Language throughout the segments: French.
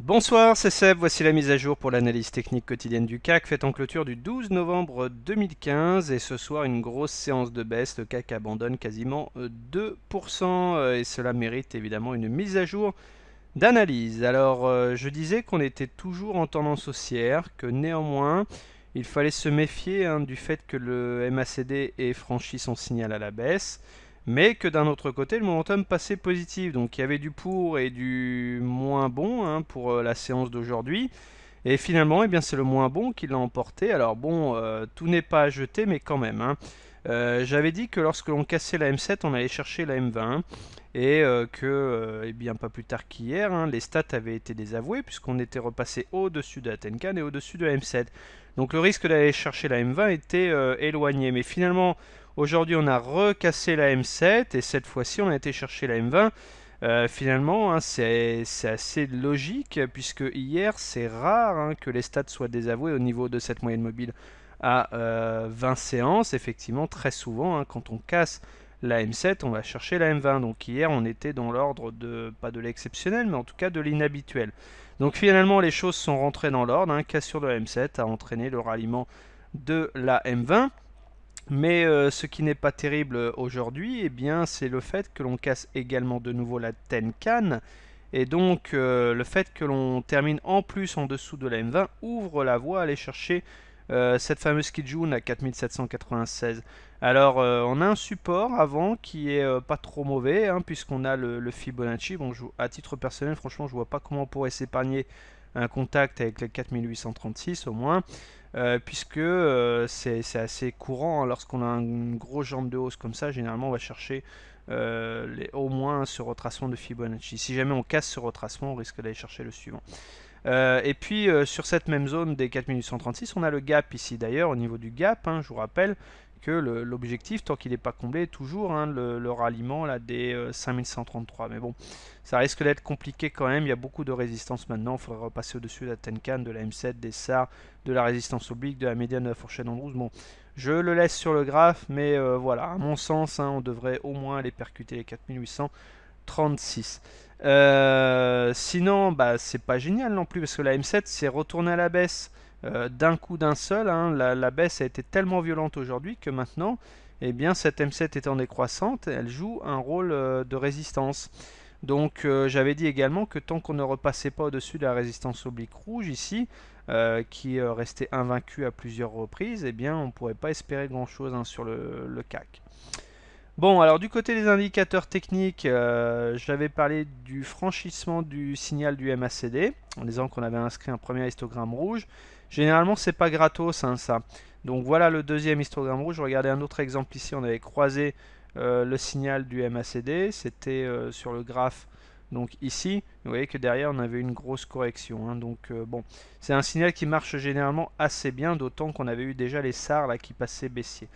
Bonsoir, c'est Seb, voici la mise à jour pour l'analyse technique quotidienne du CAC, faite en clôture du 12 novembre 2015, et ce soir une grosse séance de baisse, le CAC abandonne quasiment 2%, euh, euh, et cela mérite évidemment une mise à jour d'analyse. Alors euh, je disais qu'on était toujours en tendance haussière, que néanmoins il fallait se méfier hein, du fait que le MACD ait franchi son signal à la baisse, mais que d'un autre côté, le momentum passait positif. Donc il y avait du pour et du moins bon hein, pour euh, la séance d'aujourd'hui. Et finalement, eh c'est le moins bon qui l'a emporté. Alors bon, euh, tout n'est pas à jeter, mais quand même. Hein. Euh, j'avais dit que lorsque l'on cassait la M7, on allait chercher la m 20 et euh, que, euh, eh bien pas plus tard qu'hier, hein, les stats avaient été désavoués puisqu'on était repassé au-dessus de la Tenkan et au-dessus de la M7. Donc le risque d'aller chercher la M20 était éloigné. Mais finalement, aujourd'hui, on a recassé la M7 et cette fois-ci, on a été chercher la M20. finalement, hein, c'est assez logique, puisque hier, c'est rare hein, que les stats soient désavoués au niveau de cette moyenne mobile à 20 euh, séances, effectivement, très souvent, hein, quand on casse la M7, on va chercher la M20. Donc hier, on était dans l'ordre de, pas de l'exceptionnel, mais en tout cas de l'inhabituel. Donc finalement, les choses sont rentrées dans l'ordre. Hein. Cassure de la M7 a entraîné le ralliement de la M20. Mais euh, ce qui n'est pas terrible aujourd'hui, et eh bien, c'est le fait que l'on casse également de nouveau la Tenkan. Et donc, euh, le fait que l'on termine en plus en dessous de la M20 ouvre la voie à aller chercher euh, cette fameuse Kijun à 4796. Alors, euh, on a un support avant qui est euh, pas trop mauvais, hein, puisqu'on a le, Fibonacci. Bon, à titre personnel, franchement, je vois pas comment on pourrait s'épargner un contact avec les 4836 au moins, puisque c'est assez courant hein. lorsqu'on a une grosse jambe de hausse comme ça, généralement on va chercher les, au moins ce retracement de Fibonacci. Si jamais on casse ce retracement, on risque d'aller chercher le suivant. Euh, et puis euh, sur cette même zone des 4836, on a le gap ici d'ailleurs au niveau du gap, hein, je vous rappelle que l'objectif, tant qu'il n'est pas comblé, toujours hein, le, ralliement là, des 5133. Euh, mais bon, ça risque d'être compliqué quand même, il y a beaucoup de résistance maintenant, il faudrait repasser au-dessus de la Tenkan, de la M7, des SAR, de la résistance oblique, de la médiane, de la fourchette en Bon, je le laisse sur le graphe, mais voilà, à mon sens, hein, on devrait au moins aller percuter les 4800 36. Euh, sinon, bah, c'est pas génial non plus parce que la M7 s'est retournée à la baisse euh, d'un coup d'un seul. Hein. La, baisse a été tellement violente aujourd'hui que maintenant, eh bien, cette M7 étant décroissante, elle joue un rôle euh, de résistance. Donc, j'avais dit également que tant qu'on ne repassait pas au-dessus de la résistance oblique rouge ici, qui restait invaincue à plusieurs reprises, eh bien, on ne pourrait pas espérer grand-chose hein, sur le CAC. Bon, alors du côté des indicateurs techniques, euh, j'avais parlé du franchissement du signal du MACD, en disant qu'on avait inscrit un premier histogramme rouge. Généralement, c'est pas gratos hein, ça. Donc voilà le deuxième histogramme rouge. Regardez un autre exemple ici, on avait croisé euh, le signal du MACD, c'était euh, sur le graphe donc ici, vous voyez que derrière on avait une grosse correction. Hein. donc bon, c'est un signal qui marche généralement assez bien, d'autant qu'on avait eu déjà les SAR là qui passaient baissiers.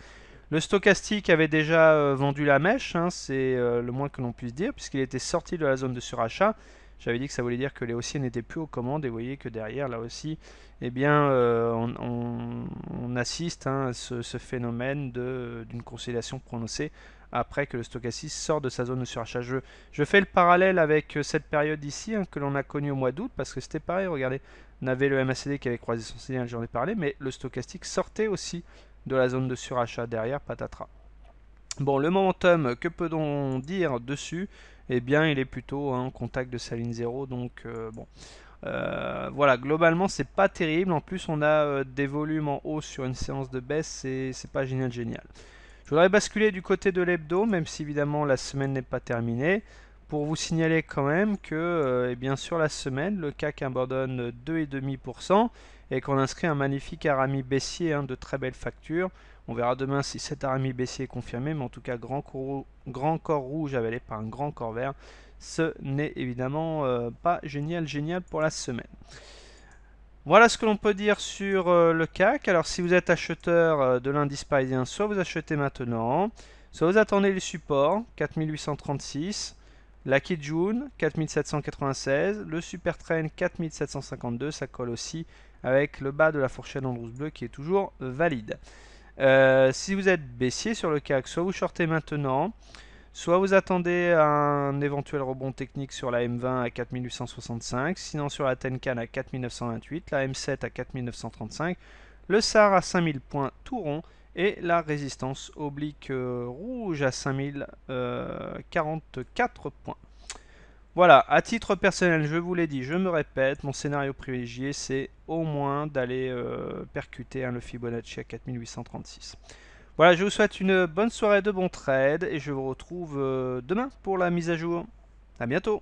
Le stochastique avait déjà euh, vendu la mèche, hein, c'est euh, le moins que l'on puisse dire, puisqu'il était sorti de la zone de surachat. J'avais dit que ça voulait dire que les haussiers n'étaient plus aux commandes, et vous voyez que derrière, là aussi, eh bien, euh, on, assiste hein, à ce, phénomène d'une consolidation prononcée après que le stochastique sort de sa zone de surachat. Je, fais le parallèle avec cette période ici hein, que l'on a connue au mois d'août, parce que c'était pareil, regardez, on avait le MACD qui avait croisé son signal, j'en ai parlé, mais le stochastique sortait aussi de la zone de surachat derrière, patatras. Bon, le momentum, que peut-on dire dessus Eh bien, il est plutôt hein, en contact de sa ligne zéro donc euh, bon. Euh, voilà, globalement, c'est pas terrible. En plus, on a euh, des volumes en hausse sur une séance de baisse, c'est pas génial, génial. Je voudrais basculer du côté de l'hebdo, même si évidemment la semaine n'est pas terminée pour vous signaler quand même que euh, eh bien sur la semaine, le CAC abandonne 2,5% et qu'on inscrit un magnifique Arami baissier hein, de très belles factures. On verra demain si cet Arami baissier est confirmé, mais en tout cas, grand, corps, rouge avalé par un grand corps vert, ce n'est évidemment euh, pas génial, génial pour la semaine. Voilà ce que l'on peut dire sur euh, le CAC. Alors si vous êtes acheteur de l'indice parisien, soit vous achetez maintenant, soit vous attendez les supports, 4836, la Kijun 4796, le Supertrain Train 4752, ça colle aussi avec le bas de la fourchette en bleu qui est toujours valide. Euh, si vous êtes baissier sur le CAC, soit vous shortez maintenant, soit vous attendez un éventuel rebond technique sur la M20 à 4865, sinon sur la Tenkan à 4928, la M7 à 4935, le SAR à 5000 points tout rond et la résistance oblique euh, rouge à 5044 euh, points. Voilà, à titre personnel, je vous l'ai dit, je me répète, mon scénario privilégié, c'est au moins d'aller euh, percuter un le Fibonacci à 4836. Voilà, je vous souhaite une bonne soirée de bons trades et je vous retrouve demain pour la mise à jour. A bientôt